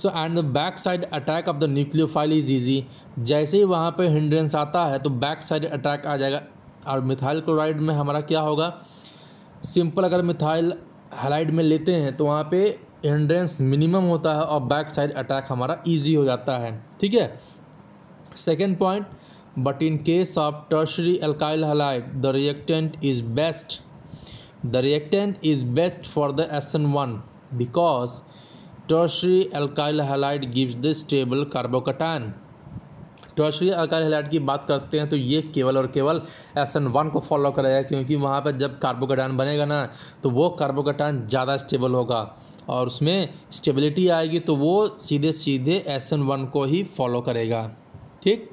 so and the back side attack of the nucleophile is easy जैसे ही वहाँ पर हिंड्रेंस आता है तो बैक साइड अटैक आ जाएगा और मिथाइल क्लोराइड में हमारा क्या होगा सिंपल अगर मिथाइल हेलाइड में लेते हैं तो वहाँ पे एंड्रेंस मिनिमम होता है और बैक साइड अटैक हमारा ईजी हो जाता है ठीक है second point but in case of tertiary alkyl halide the reactant is best the reactant is best for the S N one because tertiary alkyl halide gives the stable carbocation tertiary alkyl halide की बात करते हैं तो ये केवल और केवल S N one को फॉलो करेगा क्योंकि वहाँ पर जब कार्बोकटान बनेगा ना तो वो कार्बोकटान ज़्यादा स्टेबल होगा और उसमें स्टेबिलिटी आएगी तो वो सीधे सीधे एस एन वन को ही फॉलो करेगा ठीक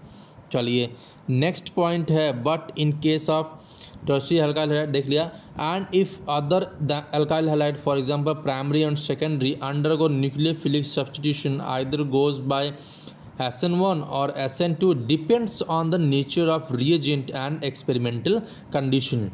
चलिए नेक्स्ट पॉइंट है but in case of tertiary हल्का हेलाइट देख लिया and if other alkyl halide for example primary and secondary under go nucleophilic substitution either goes by S N two depends on the nature of reagent and experimental condition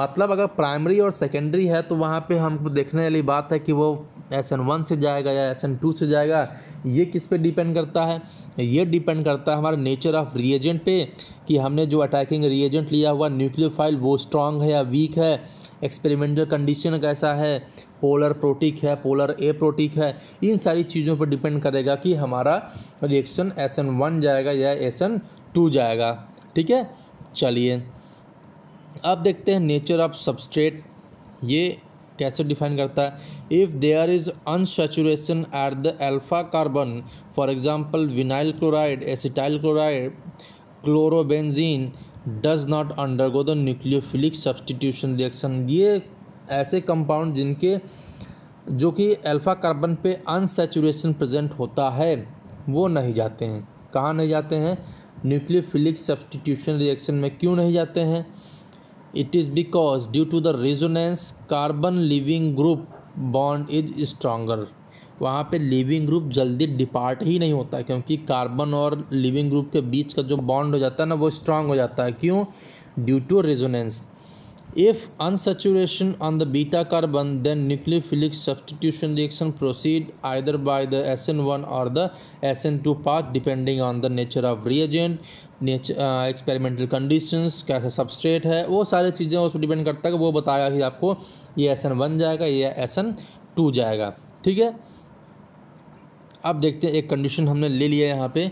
मतलब अगर primary और secondary है तो वहाँ पे हमको देखने वाली बात है कि वो एस एन वन से जाएगा या एस एन टू से जाएगा ये किस पे डिपेंड करता है ये डिपेंड करता है हमारे नेचर ऑफ रिएजेंट पे कि हमने जो अटैकिंग रिएजेंट लिया हुआ न्यूक्लियोफाइल वो स्ट्रांग है या वीक है एक्सपेरिमेंटल कंडीशन कैसा है पोलर प्रोटिक है पोलर ए प्रोटिक है इन सारी चीज़ों पर डिपेंड करेगा कि हमारा रिएक्शन एस एन वन जाएगा या एस एन टू जाएगा ठीक है चलिए अब देखते हैं नेचर ऑफ सबस्ट्रेट ये कैसे डिफाइन करता है if there is unsaturation at the alpha carbon for example vinyl chloride acetyl chloride chlorobenzene does not undergo the nucleophilic substitution reaction ये ऐसे कंपाउंड जिनके जो कि अल्फ़ा कार्बन पे अनसेचुरेशन प्रेजेंट होता है वो नहीं जाते हैं कहाँ नहीं जाते हैं न्यूक्लियोफिलिक सब्सटीट्यूशन रिएक्शन में क्यों नहीं जाते हैं it is because due to the resonance carbon leaving group bond is stronger वहाँ पे लिविंग ग्रुप जल्दी डिपार्ट ही नहीं होता क्योंकि कार्बन और लिविंग ग्रुप के बीच का जो बॉन्ड हो जाता है ना वो स्ट्रांग हो जाता है क्यों due to resonance If unsaturation on the beta carbon, then nucleophilic substitution reaction proceed either by the SN1 or the SN2 path depending on the nature of reagent, experimental conditions कैसा substrate है वो सारी चीज़ें उस पर depend करता है कि वो बताया ही आपको ये एस एन वन जाएगा ये एस एन टू जाएगा ठीक है अब देखते हैं एक कंडीशन हमने ले लिया यहाँ पे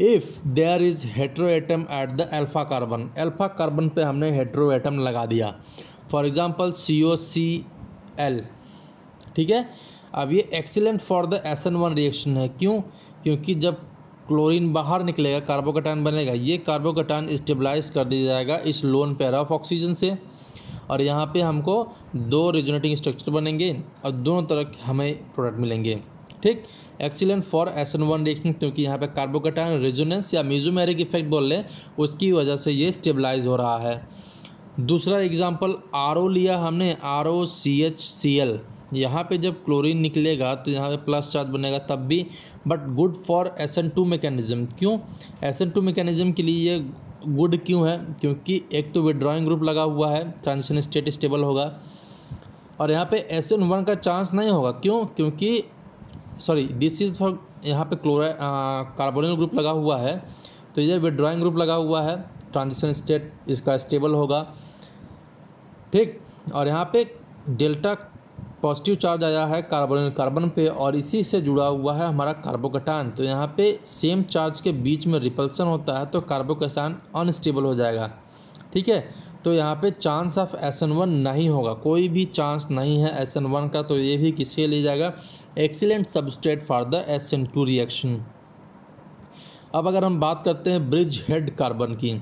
if there is hetero atom at the alpha carbon alpha carbon पे हमने हेट्रो एटम लगा दिया for example C O C L ठीक है अब ये excellent for the S N one reaction है क्यों क्योंकि जब क्लोरीन बाहर निकलेगा कार्बोकेटाइन बनेगा ये कार्बोकेटाइन स्टेबलाइज कर दिया जाएगा इस लोन पेयर ऑफ ऑक्सीजन से और यहाँ पे हमको दो रेजोनेटिंग स्ट्रक्चर बनेंगे और दोनों तरह हमें प्रोडक्ट मिलेंगे ठीक excellent for S N one reaction क्योंकि यहाँ पे कार्बोकेटाइन रेजोनेंस या म्यूजोमेरिक इफेक्ट बोल लें उसकी वजह से ये स्टेबलाइज हो रहा है दूसरा एग्जाम्पल आर लिया हमने R O C H C L यहाँ पे जब क्लोरीन निकलेगा तो यहाँ पे प्लस चार्ज बनेगा तब भी but good for S N two mechanism क्यों एस एन टू मैकेनिज़्म के लिए ये गुड क्यों है क्योंकि एक तो विड्रॉइंग ग्रुप लगा हुआ है ट्रांजिशन स्टेट स्टेबल होगा और यहाँ पे एस एन वन का चांस नहीं होगा क्यों क्योंकि सॉरी दिस इज़ फॉर यहाँ पे क्लोरा कार्बोनिल ग्रुप लगा हुआ है तो ये विड्रॉइंग ग्रुप लगा हुआ है ट्रांजिशन स्टेट इसका स्टेबल होगा ठीक और यहाँ पे डेल्टा पॉजिटिव चार्ज आया है कार्बोनिल कार्बन पे और इसी से जुड़ा हुआ है हमारा कार्बोकटान तो यहाँ पे सेम चार्ज के बीच में रिपल्सन होता है तो कार्बोकटान अनस्टेबल हो जाएगा ठीक है तो यहाँ पे chance of S N one नहीं होगा कोई भी चांस नहीं है एस एन वन का तो ये भी किसके लिए जाएगा excellent substrate for the S N two reaction अब अगर हम बात करते हैं ब्रिज हेड कार्बन की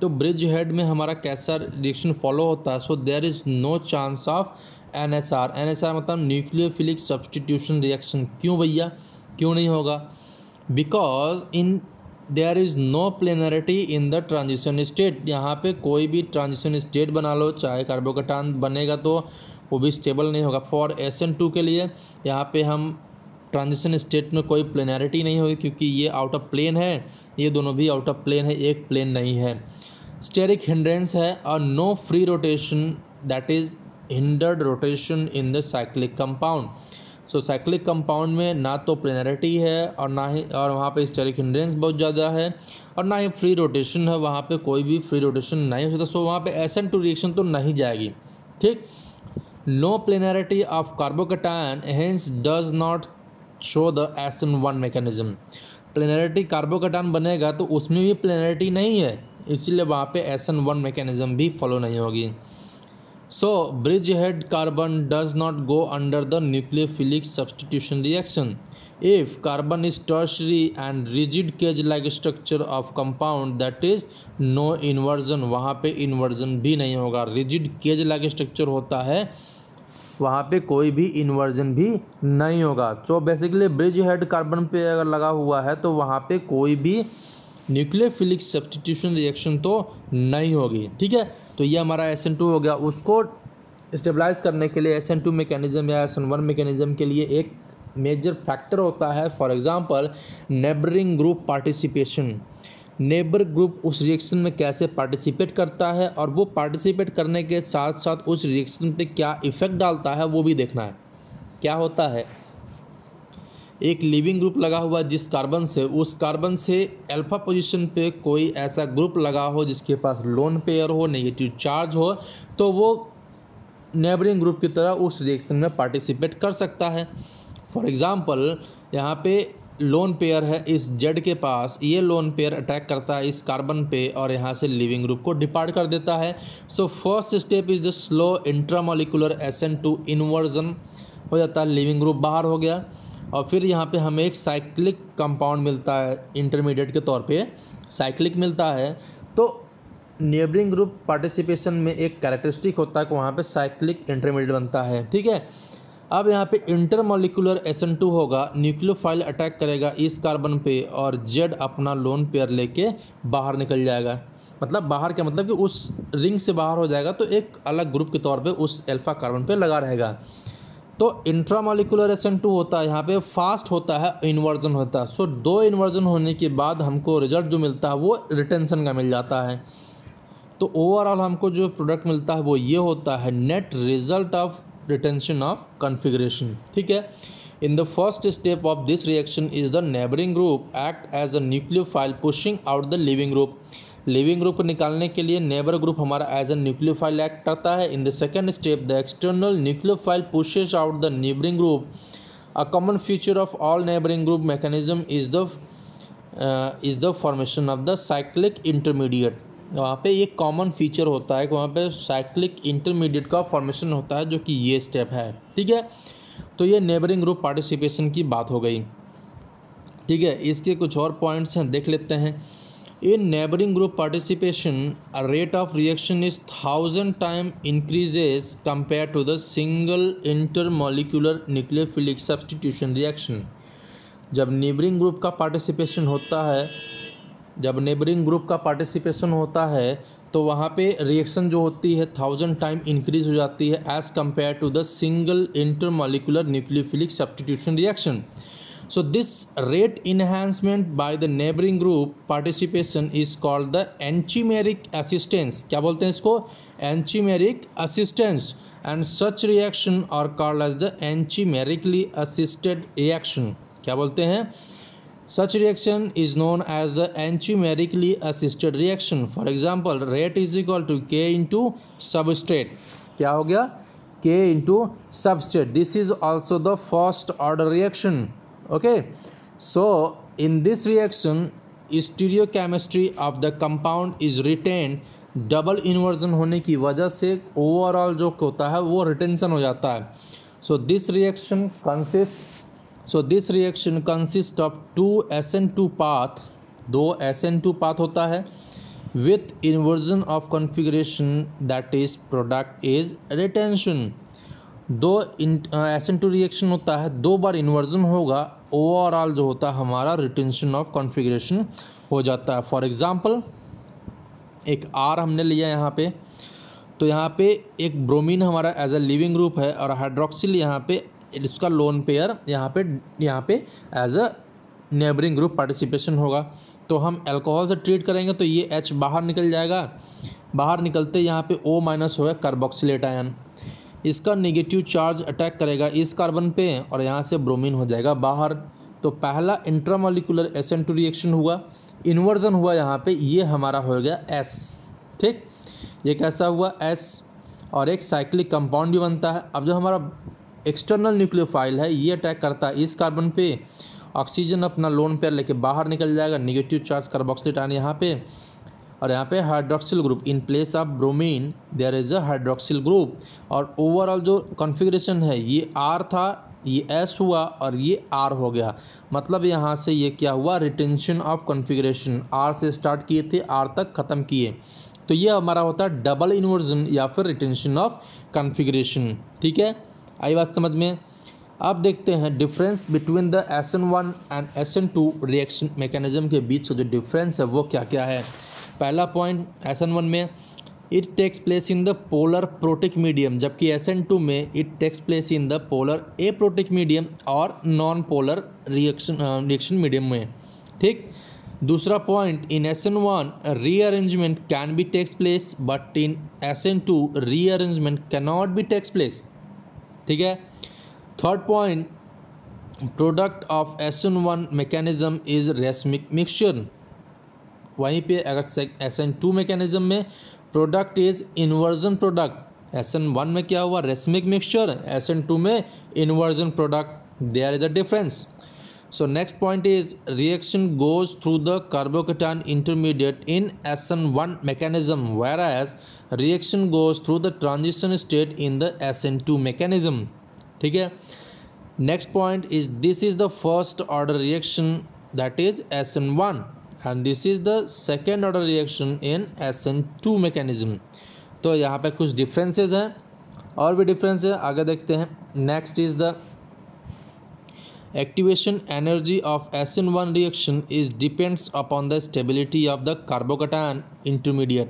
तो ब्रिज हेड में हमारा कैसा रिएक्शन फॉलो होता है so there is no chance of N S R N S R मतलब न्यूक्लियोफिलिक सब्सटीट्यूशन रिएक्शन क्यों भैया क्यों नहीं होगा because in there is no planarity in the transition state यहाँ पे कोई भी ट्रांजिशन स्टेट बना लो चाहे कार्बोकटान बनेगा तो वो भी स्टेबल नहीं होगा फॉर एस एन टू के लिए यहाँ पे हम ट्रांजिशन स्टेट में कोई प्लेनैरिटी नहीं होगी क्योंकि ये आउट ऑफ प्लेन है ये दोनों भी आउट ऑफ प्लेन है एक प्लेन नहीं है स्टेरिक हिंड्रेंस है और no free rotation that is hindered rotation in the cyclic compound so cyclic compound में ना तो प्लेनरिटी है और ना ही और वहाँ पर स्टेरिक हिंड्रेंस बहुत ज़्यादा है और ना ही फ्री रोटेशन है वहाँ पर कोई भी फ्री रोटेशन नहीं हो सकता सो वहाँ पर एस एन टू रिएक्शन तो नहीं जाएगी ठीक No planarity of carbocation does not show the S N one mechanism planarity carbocation बनेगा तो उसमें भी प्लेनरिटी नहीं है इसीलिए वहाँ पे एस एन वन मेकेनिज्म भी फॉलो नहीं होगी so bridge head carbon does not go under the nucleophilic substitution reaction if carbon is tertiary and rigid cage like structure of compound that is no inversion वहाँ पे inversion भी नहीं होगा rigid cage like structure होता है वहाँ पे कोई भी इन्वर्जन भी नहीं होगा तो बेसिकली ब्रिज हेड कार्बन पे अगर लगा हुआ है तो वहाँ पे कोई भी न्यूक्लियोफिलिक सब्सटीट्यूशन रिएक्शन तो नहीं होगी ठीक है तो ये हमारा एस एन टू हो गया उसको स्टेबलाइज करने के लिए एस एन टू मेकेनिज़म या एस एन वन मेकेनिज़म के लिए एक मेजर फैक्टर होता है for example neighbouring group participation neighbour group उस रिएक्शन में कैसे पार्टिसिपेट करता है और वो पार्टिसिपेट करने के साथ साथ उस रिएक्शन पे क्या इफ़ेक्ट डालता है वो भी देखना है क्या होता है एक लिविंग ग्रुप लगा हुआ जिस कार्बन से उस कार्बन से अल्फा पोजीशन पे कोई ऐसा ग्रुप लगा हो जिसके पास लोन पेयर हो नेगेटिव चार्ज हो तो वो नेबरिंग ग्रुप की तरह उस रिएक्शन में पार्टिसिपेट कर सकता है फॉर एग्ज़ाम्पल यहाँ पे लोन पेयर है इस जेड के पास ये लोन पेयर अटैक करता है इस कार्बन पे और यहाँ से लिविंग ग्रुप को डिपार्ट कर देता है so first step is the slow intramolecular S N two inversion हो जाता है लिविंग ग्रुप बाहर हो गया और फिर यहाँ पे हमें एक साइक्लिक कंपाउंड मिलता है इंटरमीडिएट के तौर पे साइक्लिक मिलता है तो नेबरिंग ग्रुप पार्टिसिपेशन में एक कैरेक्टरिस्टिक होता है कि वहाँ पे साइक्लिक इंटरमीडिएट बनता है ठीक है अब यहाँ पे इंटर मोलिकुलर एन टू होगा न्यूक्लियोफाइल अटैक करेगा इस कार्बन पे और जेड अपना लोन पेयर लेके बाहर निकल जाएगा मतलब बाहर क्या मतलब कि उस रिंग से बाहर हो जाएगा तो एक अलग ग्रुप के तौर पे उस अल्फ़ा कार्बन पे लगा रहेगा तो एस एन टू होता है यहाँ पे फास्ट होता है इन्वर्जन होता है सो दो इन्वर्जन होने के बाद हमको रिजल्ट जो मिलता है वो रिटेंशन का मिल जाता है तो ओवरऑल हमको जो प्रोडक्ट मिलता है वो ये होता है net result of retention of configuration ठीक है In the first step of this reaction is the neighboring group act as a nucleophile pushing out the leaving group. Leaving group निकालने के लिए नेबर ग्रुप हमारा एज ए न्यूक्लियोफाइल एक्ट करता है in the second step the external nucleophile pushes out the neighbouring group a common feature of all neighbouring group mechanism is the is the formation of the cyclic intermediate वहाँ पे एक common feature होता है कि वहाँ पे cyclic intermediate का formation होता है जो कि ये स्टेप है ठीक है तो ये नेबरिंग ग्रुप पार्टिसिपेशन की बात हो गई ठीक है इसके कुछ और पॉइंट्स हैं देख लेते हैं in neighbouring group participation rate of reaction is thousand time increases compare to the single intermolecular nucleophilic substitution reaction जब नेबरिंग ग्रुप का पार्टिसिपेशन होता है जब नेबरिंग ग्रुप का पार्टिसिपेशन होता है तो वहाँ पे रिएक्शन जो होती है थाउजेंड टाइम इंक्रीज हो जाती है as compare to the single intermolecular nucleophilic substitution reaction so this rate enhancement by the neighbouring group participation is called the anchimeric assistance क्या बोलते हैं इसको anchimeric assistance and such reaction are called as the anchimerically assisted reaction क्या बोलते हैं Such reaction is known as the enchimerically assisted reaction. For example, rate is equal to K into substrate. क्या हो गया K into substrate. This is also the first order reaction. Okay. So in this reaction, stereochemistry of the compound is retained. Double inversion होने की वजह से overall जो होता है वो रिटेंशन हो जाता है so this reaction consist so this reaction consist of two S N two path दो एस एन टू पाथ होता है with inversion of configuration that is product is retention दो एस एन टू रिएक्शन होता है दो बार inversion होगा overall जो होता है हमारा रिटेंशन ऑफ कॉन्फिग्रेशन हो जाता है फॉर एग्ज़ाम्पल एक आर हमने लिया यहाँ पे तो यहाँ पे एक ब्रोमीन हमारा एज अ लिविंग ग्रुप है और हाइड्रोक्सिल यहाँ पे इसका लोन पेयर यहाँ पे यहाँ पे as a neighbouring group participation होगा तो हम एल्कोहल से ट्रीट करेंगे तो ये एच बाहर निकल जाएगा बाहर निकलते यहाँ पे ओ माइनस होगा कार्बोक्सिलेट आयन इसका नेगेटिव चार्ज अटैक करेगा इस कार्बन पे और यहाँ से ब्रोमीन हो जाएगा बाहर तो पहला इंट्रामोलिकुलर एसेंट टू रिएक्शन हुआ इन्वर्जन हुआ यहाँ पे ये हमारा हो गया एस ठीक ये कैसा हुआ एस और एक साइक्लिक कंपाउंड भी बनता है अब जो हमारा एक्सटर्नल न्यूक्लियोफाइल है ये अटैक करता है इस कार्बन पे ऑक्सीजन अपना लोन पेयर लेके बाहर निकल जाएगा निगेटिव चार्ज कार्बोक्सिलेट आने यहाँ पे और यहाँ पे hydroxyl group in place of bromine there is a hydroxyl group और ओवरऑल जो कॉन्फ़िगरेशन है ये आर था ये एस हुआ और ये आर हो गया मतलब यहाँ से ये क्या हुआ रिटेंशन ऑफ कॉन्फ़िगरेशन आर से स्टार्ट किए थे आर तक ख़त्म किए तो ये हमारा होता है डबल इन्वर्जन या फिर रिटेंशन ऑफ कॉन्फ़िगरेशन ठीक है आई बात समझ में अब देखते हैं difference between the S N one and S N two reaction mechanism के बीच का जो डिफरेंस है वो क्या क्या है पहला पॉइंट एस एन वन में it takes place in the polar protic medium जबकि एस एन टू में it takes place in the polar aprotic medium और non polar reaction reaction medium में ठीक दूसरा point in S N one rearrangement can be takes place but in S N two rearrangement can cannot be takes place ठीक है third point product of S N one mechanism is racemic mixture वहीं पे अगर S N two mechanism में product is inversion product S N one में क्या हुआ racemic mixture S N two में inversion product there is a difference So next point is reaction goes through the carbocation intermediate in SN1 mechanism whereas reaction goes through the transition state in the SN2 mechanism. ठीक है next point is this is the first order reaction that is SN1 and this is the second order reaction in SN2 mechanism. तो यहाँ पे कुछ differences हैं और भी differences आगे देखते हैं next is the activation energy Activation energy of SN1 reaction is depends upon the stability of the carbocation intermediate.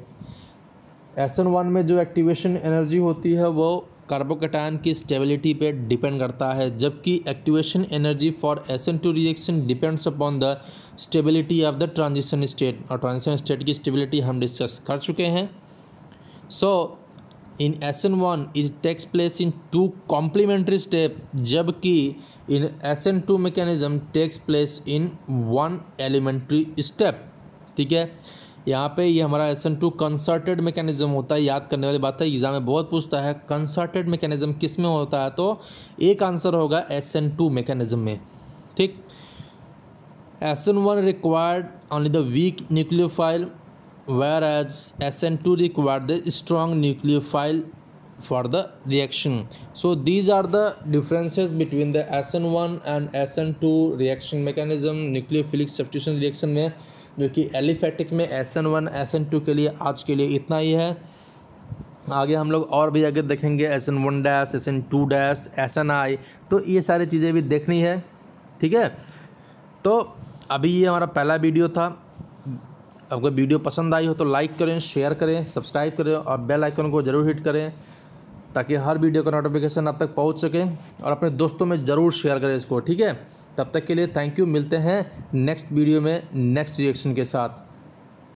One में जो एक्टिवेशन एनर्जी होती है वो कार्बोकेटाइन की स्टेबिलिटी पे डिपेंड करता है जबकि activation energy for S N two reaction depends upon the stability of the transition state और ट्रांजिशन स्टेट की स्टेबिलिटी हम डिस्कस कर चुके हैं so in S N one is takes place in two complementary step जबकि in S N two mechanism takes place in one elementary step ठीक है यहाँ पे ये यह हमारा एन टू कंसर्टेड मैकेनिज्म होता है याद करने वाली बात है एग्जाम में बहुत पूछता है कंसर्टेड मैकेनिज्म किस में होता है तो एक आंसर होगा एस एन टू मैकेनिज्म में ठीक S N one required only the weak nucleophile whereas SN2 required the strong nucleophile for the reaction. So these are the differences between the SN1 and SN2 reaction mechanism nucleophilic substitution reaction में जो कि aliphatic में S N one S N two के लिए आज के लिए इतना ही है आगे हम लोग और भी आगे देखेंगे S N one dash S N two dash S N I तो ये सारी चीज़ें भी देखनी है ठीक है तो अभी ये हमारा पहला वीडियो था आपको वीडियो पसंद आई हो तो लाइक करें शेयर करें सब्सक्राइब करें और बेल आइकन को ज़रूर हिट करें ताकि हर वीडियो का नोटिफिकेशन आप तक पहुंच सके और अपने दोस्तों में ज़रूर शेयर करें इसको ठीक है तब तक के लिए थैंक यू मिलते हैं नेक्स्ट वीडियो में नेक्स्ट रिएक्शन के साथ